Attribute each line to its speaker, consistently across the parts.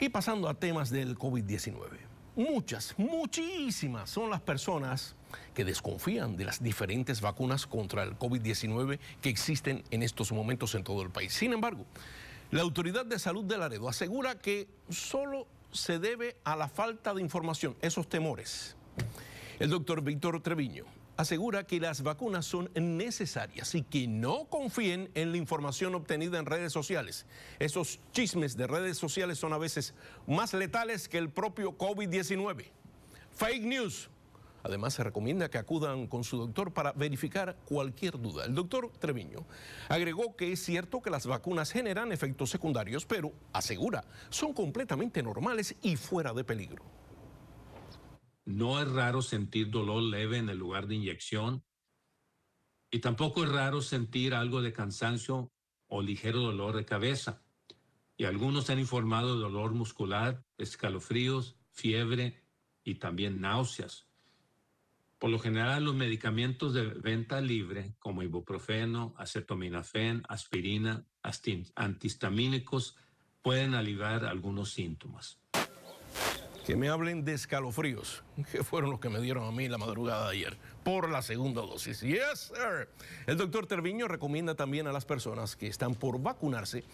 Speaker 1: Y pasando a temas del COVID-19. Muchas, muchísimas son las personas que desconfían de las diferentes vacunas contra el COVID-19 que existen en estos momentos en todo el país. Sin embargo, la Autoridad de Salud de Laredo asegura que solo se debe a la falta de información, esos temores. El doctor Víctor Treviño, asegura que las vacunas son necesarias y que no confíen en la información obtenida en redes sociales. Esos chismes de redes sociales son a veces más letales que el propio COVID-19. Fake news. Además, se recomienda que acudan con su doctor para verificar cualquier duda. El doctor Treviño agregó que es cierto que las vacunas generan efectos secundarios, pero asegura, son completamente
Speaker 2: normales y fuera de peligro. No es raro sentir dolor leve en el lugar de inyección y tampoco es raro sentir algo de cansancio o ligero dolor de cabeza. Y algunos han informado de dolor muscular, escalofríos, fiebre y también náuseas. Por lo general, los medicamentos de venta libre, como ibuprofeno, acetaminofén, aspirina, antihistamínicos, pueden aliviar algunos síntomas
Speaker 1: que me hablen de
Speaker 2: escalofríos, que fueron los que me dieron a mí la
Speaker 1: madrugada de ayer, por la segunda dosis. Yes, sir. El doctor Terviño recomienda también a las personas que están por vacunarse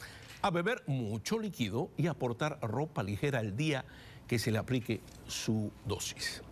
Speaker 1: a beber mucho líquido y a portar ropa ligera el día que se le aplique su dosis.